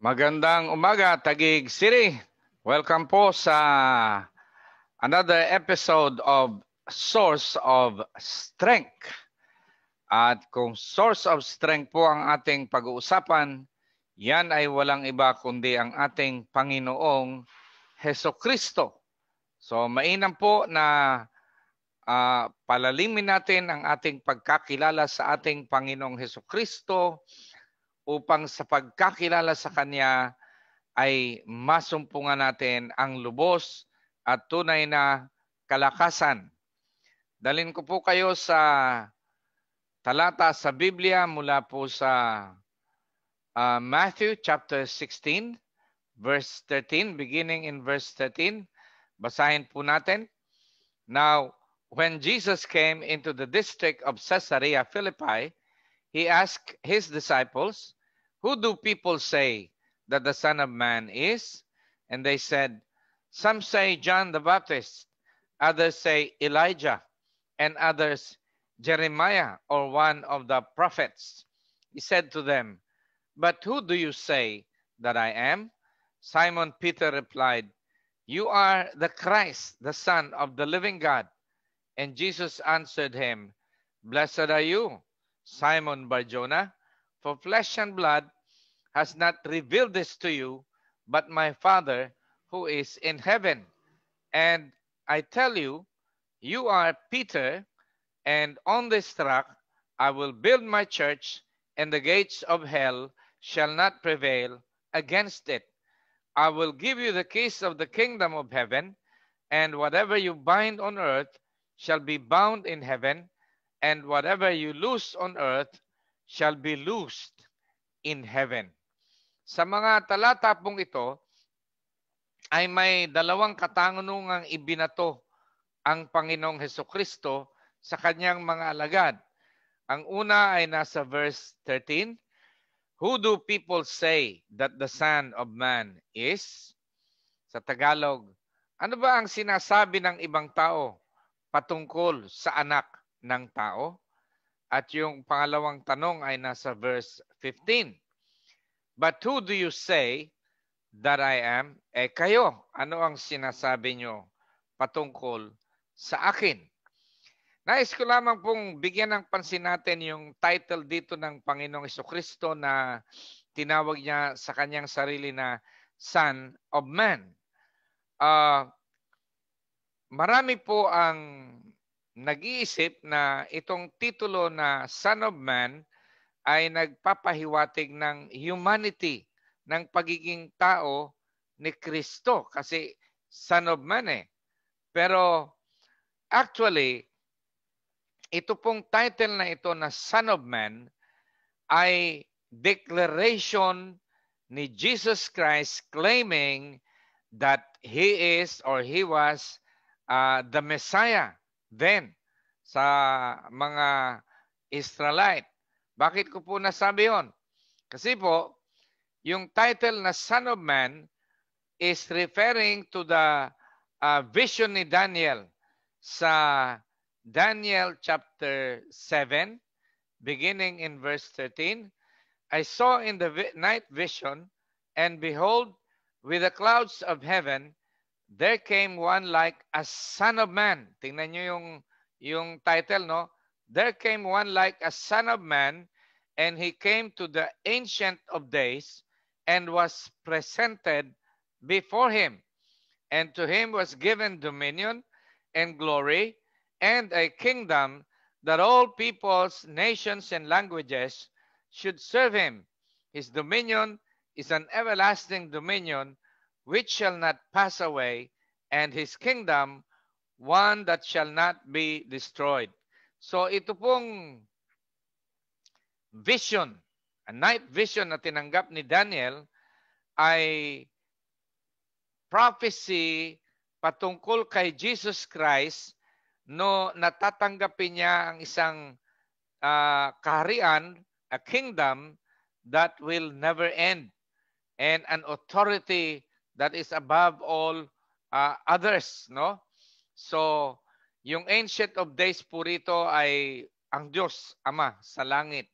Magandang umaga, Tagig City. Welcome po sa another episode of Source of Strength. At kung source of strength po ang ating pag-uusapan, yan ay walang iba kundi ang ating Panginoong Heso Kristo. So mainam po na uh, palalimin natin ang ating pagkakilala sa ating Panginoong Heso Kristo upang sa pagkakilala sa Kanya ay masumpungan natin ang lubos at tunay na kalakasan. Dalin ko po kayo sa talata sa Biblia mula po sa uh, Matthew chapter 16 verse 13 beginning in verse 13 basahin po natin Now when Jesus came into the district of Caesarea Philippi he asked his disciples Who do people say that the Son of Man is? And they said, Some say John the Baptist, others say Elijah, and others Jeremiah or one of the prophets. He said to them, But who do you say that I am? Simon Peter replied, You are the Christ, the Son of the living God. And Jesus answered him, Blessed are you, Simon Barjona, for flesh and blood has not revealed this to you, but my Father who is in heaven. And I tell you, you are Peter, and on this rock I will build my church, and the gates of hell shall not prevail against it. I will give you the keys of the kingdom of heaven, and whatever you bind on earth shall be bound in heaven, and whatever you loose on earth shall be loosed in heaven. Sa mga talata pong ito ay may dalawang katangunungang ibinato ang Panginoong Heso Kristo sa kanyang mga alagad. Ang una ay nasa verse 13, Who do people say that the Son of Man is? Sa Tagalog, ano ba ang sinasabi ng ibang tao patungkol sa anak ng tao? At yung pangalawang tanong ay nasa verse 15. But who do you say that I am? Eh kayo, ano ang sinasabi nyo patungkol sa akin? Nais ko lamang pong bigyan ng pansin natin yung title dito ng Panginoong Kristo na tinawag niya sa kanyang sarili na Son of Man. Uh, marami po ang nag-iisip na itong titulo na Son of Man ay nagpapahiwatig ng humanity, ng pagiging tao ni Kristo kasi Son of Man eh. Pero actually, ito pong title na ito na Son of Man ay declaration ni Jesus Christ claiming that He is or He was uh, the Messiah Then, sa mga Israelite. Bakit ko po nasabi yon? Kasi po, yung title na Son of Man is referring to the uh, vision ni Daniel sa Daniel chapter 7, beginning in verse 13. I saw in the night vision, and behold, with the clouds of heaven, There came one like a son of man. Tingnan nyo yung, yung title, no? There came one like a son of man, and he came to the ancient of days and was presented before him. And to him was given dominion and glory and a kingdom that all peoples, nations, and languages should serve him. His dominion is an everlasting dominion which shall not pass away, and his kingdom, one that shall not be destroyed. So ito pong vision, a night vision na tinanggap ni Daniel ay prophecy patungkol kay Jesus Christ no natatanggapin niya ang isang uh, kaharian, a kingdom that will never end and an authority that is above all uh, others, no? So, yung Ancient of Days po rito ay ang Diyos, Ama, sa langit.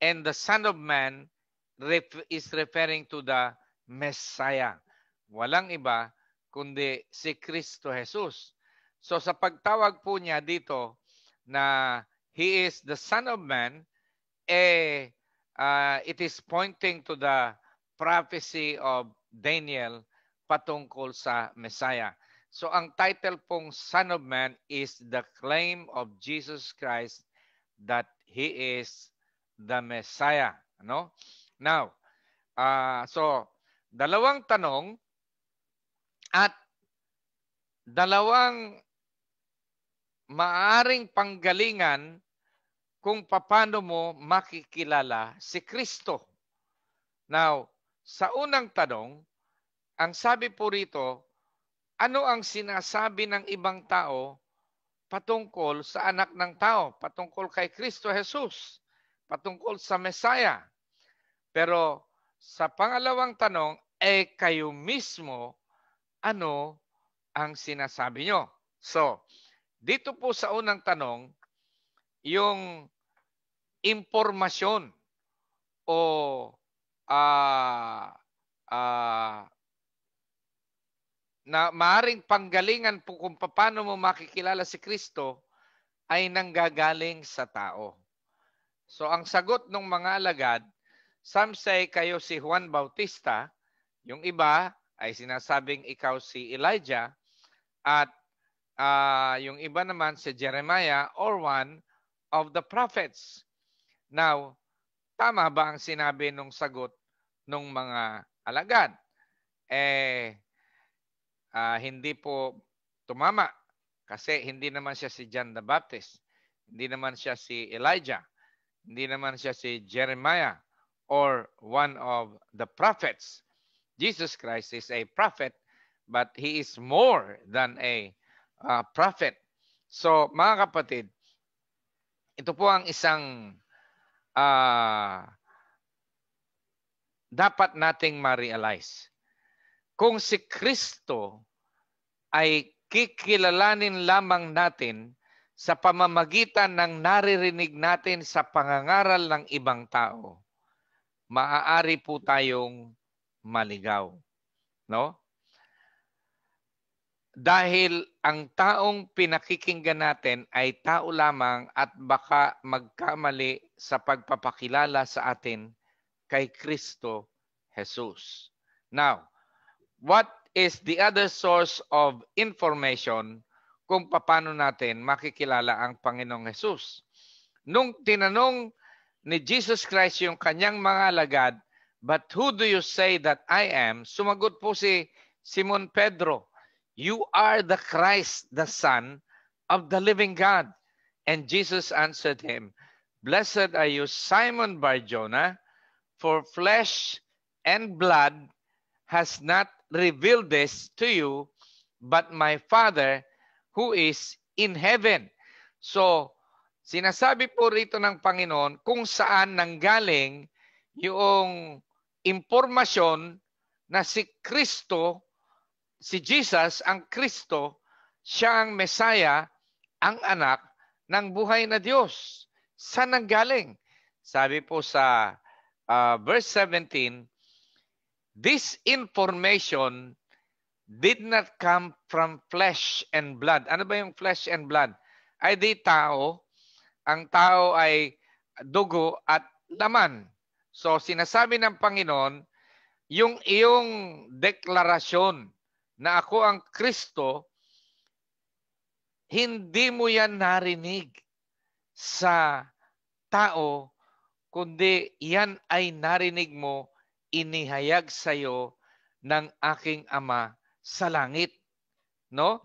And the Son of Man ref- is referring to the Messiah. Walang iba kundi si Kristo Jesus. So sa pagtawag po niya dito na He is the Son of Man, eh, uh, it is pointing to the prophecy of Daniel patungkol sa Messiah. So ang title pong Son of Man is the claim of Jesus Christ that he is the Messiah, no? Now, uh, so dalawang tanong at dalawang maaring panggalingan kung paano mo makikilala si Kristo. Now, sa unang tanong, ang sabi po rito, ano ang sinasabi ng ibang tao patungkol sa anak ng tao, patungkol kay Kristo Jesus, patungkol sa Mesaya. Pero sa pangalawang tanong, eh kayo mismo, ano ang sinasabi nyo? So, dito po sa unang tanong, yung impormasyon o uh, uh, na maaring panggalingan po kung paano mo makikilala si Kristo ay nanggagaling sa tao. So ang sagot ng mga alagad, some say kayo si Juan Bautista, yung iba ay sinasabing ikaw si Elijah at uh, yung iba naman si Jeremiah or one of the prophets. Now, tama ba ang sinabi nung sagot nung mga alagad? Eh, uh, hindi po tumama kasi hindi naman siya si John the Baptist, hindi naman siya si Elijah, hindi naman siya si Jeremiah or one of the prophets. Jesus Christ is a prophet but he is more than a uh, prophet. So mga kapatid, ito po ang isang uh, dapat nating ma-realize kung si Kristo ay kikilalanin lamang natin sa pamamagitan ng naririnig natin sa pangangaral ng ibang tao, maaari po tayong maligaw. No? Dahil ang taong pinakikinggan natin ay tao lamang at baka magkamali sa pagpapakilala sa atin kay Kristo Jesus. Now, what is the other source of information kung paano natin makikilala ang Panginoong Jesus. Nung tinanong ni Jesus Christ yung kanyang mga alagad, But who do you say that I am? Sumagot po si Simon Pedro, You are the Christ, the Son of the living God. And Jesus answered him, Blessed are you, Simon Barjona, for flesh and blood has not reveal this to you, but my Father who is in heaven. So, sinasabi po rito ng Panginoon kung saan nanggaling yung impormasyon na si Kristo, si Jesus, ang Kristo, siya ang Mesaya, ang anak ng buhay na Diyos. Saan nanggaling? Sabi po sa uh, verse 17, This information did not come from flesh and blood. Ano ba yung flesh and blood? Ay di tao. Ang tao ay dugo at laman. So sinasabi ng Panginoon, yung iyong deklarasyon na ako ang Kristo, hindi mo yan narinig sa tao, kundi yan ay narinig mo inihayag sa iyo ng aking Ama sa langit. No?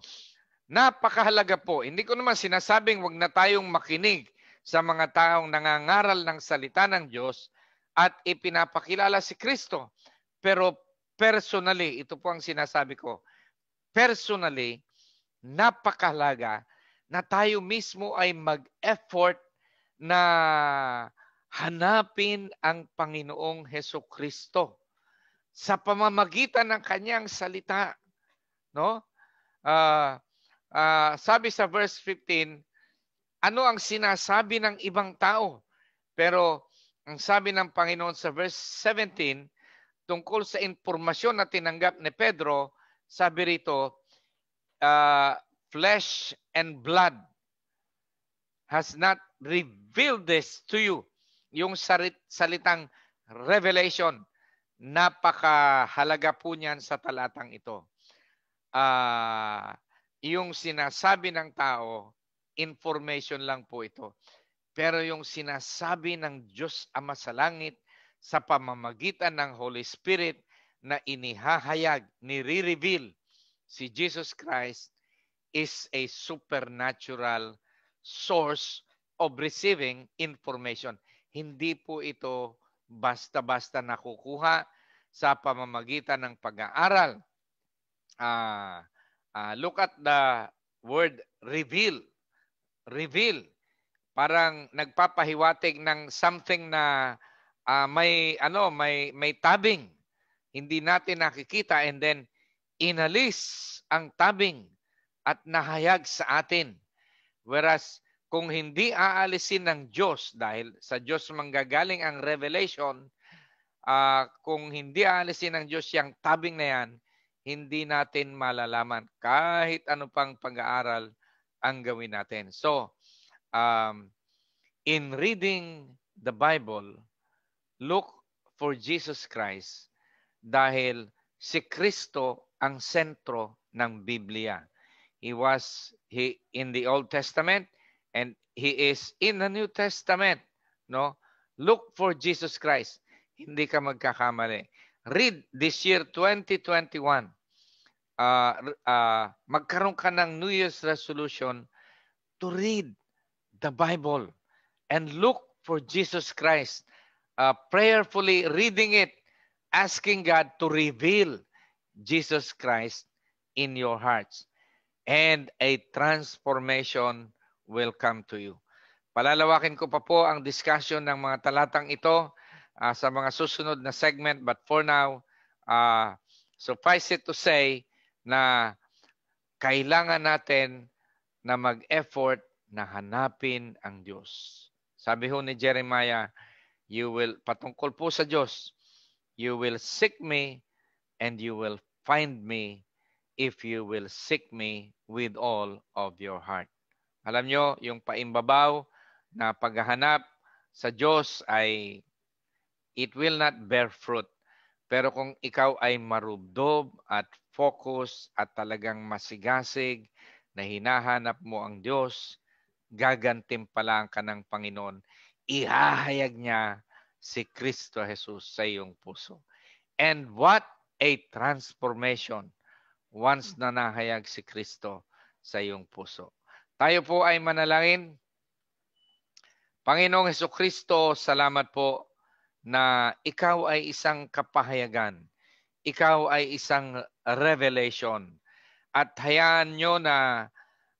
Napakahalaga po. Hindi ko naman sinasabing wag na tayong makinig sa mga taong nangangaral ng salita ng Diyos at ipinapakilala si Kristo. Pero personally, ito po ang sinasabi ko, personally, napakahalaga na tayo mismo ay mag-effort na hanapin ang Panginoong Heso Kristo sa pamamagitan ng kanyang salita. No? Uh, uh, sabi sa verse 15, ano ang sinasabi ng ibang tao? Pero ang sabi ng Panginoon sa verse 17, tungkol sa impormasyon na tinanggap ni Pedro, sabi rito, uh, flesh and blood has not revealed this to you yung sarit, salitang revelation, napakahalaga po niyan sa talatang ito. Uh, yung sinasabi ng tao, information lang po ito. Pero yung sinasabi ng Diyos Ama sa Langit sa pamamagitan ng Holy Spirit na inihahayag, nire-reveal si Jesus Christ is a supernatural source of receiving information. Hindi po ito basta-basta nakukuha sa pamamagitan ng pag-aaral. Uh, uh, look at the word reveal. Reveal. Parang nagpapahiwatig ng something na uh, may ano, may may tabing. Hindi natin nakikita and then inalis ang tabing at nahayag sa atin. Whereas kung hindi aalisin ng Diyos dahil sa Diyos manggagaling ang revelation, uh, kung hindi aalisin ng Diyos yung tabing na yan, hindi natin malalaman kahit ano pang pag-aaral ang gawin natin. So, um, in reading the Bible, look for Jesus Christ dahil si Kristo ang sentro ng Biblia. He was he in the Old Testament, and he is in the New Testament, no? Look for Jesus Christ. Hindi ka magkakamali. Read this year 2021. Uh, uh, magkaroon ka ng New Year's resolution to read the Bible and look for Jesus Christ. Uh, prayerfully reading it, asking God to reveal Jesus Christ in your hearts and a transformation welcome to you. Palalawakin ko pa po ang discussion ng mga talatang ito uh, sa mga susunod na segment but for now, uh, suffice it to say na kailangan natin na mag-effort na hanapin ang Diyos. Sabi ho ni Jeremiah, you will, patungkol po sa Diyos, you will seek me and you will find me if you will seek me with all of your heart. Alam nyo, yung paimbabaw na paghahanap sa Diyos ay it will not bear fruit. Pero kung ikaw ay marubdob at focus at talagang masigasig na hinahanap mo ang Diyos, gagantimpalaan ka ng Panginoon. Ihahayag niya si Kristo Jesus sa iyong puso. And what a transformation once na nahayag si Kristo sa iyong puso. Tayo po ay manalangin. Panginoong Heso Kristo, salamat po na ikaw ay isang kapahayagan. Ikaw ay isang revelation. At hayaan nyo na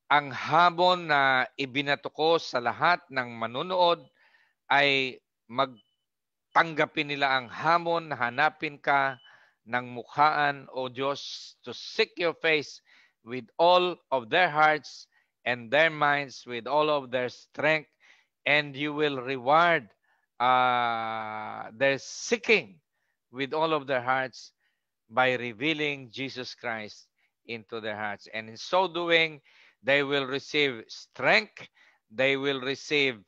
ang habon na ibinato sa lahat ng manunood ay magtanggapin nila ang hamon na hanapin ka ng mukhaan, O Diyos, to seek your face with all of their hearts and their minds with all of their strength, and you will reward uh, their seeking with all of their hearts by revealing Jesus Christ into their hearts. And in so doing, they will receive strength, they will receive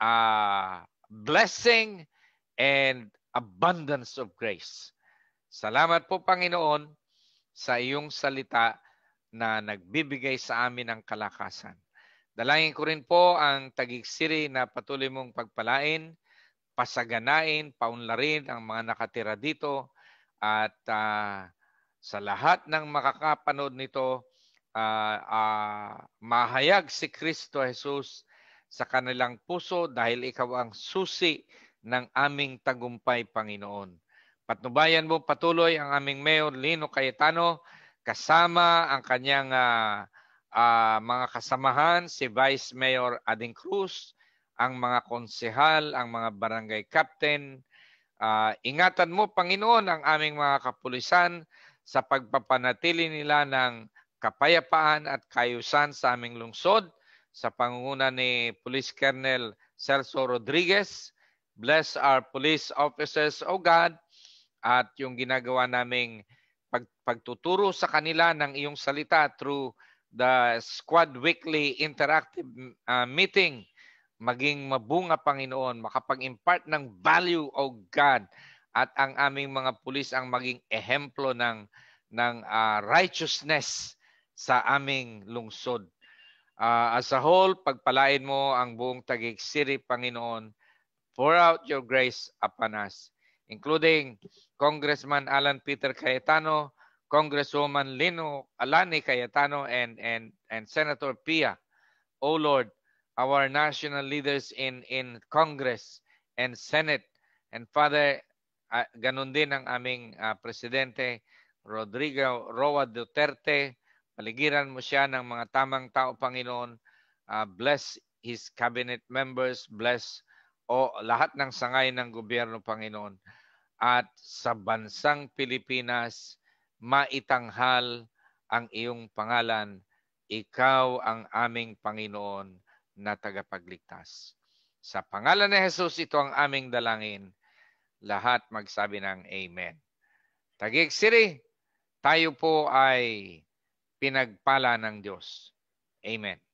uh, blessing, and abundance of grace. Salamat po Panginoon sa iyong salita na nagbibigay sa amin ng kalakasan. Dalangin ko rin po ang tagigsiri na patuloy mong pagpalain, pasaganain, paunlarin ang mga nakatira dito at uh, sa lahat ng makakapanood nito, uh, uh, mahayag si Kristo Jesus sa kanilang puso dahil ikaw ang susi ng aming tagumpay, Panginoon. Patnubayan mo patuloy ang aming Mayor Lino Cayetano kasama ang kanyang uh, uh, mga kasamahan, si Vice Mayor Ading Cruz, ang mga konsehal, ang mga barangay captain. Uh, ingatan mo, Panginoon, ang aming mga kapulisan sa pagpapanatili nila ng kapayapaan at kayusan sa aming lungsod sa pangunguna ni Police Colonel Celso Rodriguez. Bless our police officers, O God, at yung ginagawa naming pag, pagtuturo sa kanila ng iyong salita through the Squad Weekly Interactive uh, Meeting. Maging mabunga, Panginoon, makapag-impart ng value, of God, at ang aming mga pulis ang maging ehemplo ng, ng uh, righteousness sa aming lungsod. Uh, as a whole, pagpalain mo ang buong Taguig City, Panginoon. Pour out your grace upon us including Congressman Alan Peter Cayetano, Congresswoman Lino Alani Cayetano, and, and, and Senator Pia. O oh Lord, our national leaders in, in Congress and Senate. And Father, uh, ganun din ang aming uh, Presidente Rodrigo Roa Duterte. Paligiran mo siya ng mga tamang tao, Panginoon. Uh, bless his cabinet members. Bless o lahat ng sangay ng gobyerno, Panginoon, at sa bansang Pilipinas, maitanghal ang iyong pangalan. Ikaw ang aming Panginoon na tagapagligtas. Sa pangalan ni Jesus, ito ang aming dalangin. Lahat magsabi ng Amen. Taguig siri tayo po ay pinagpala ng Diyos. Amen.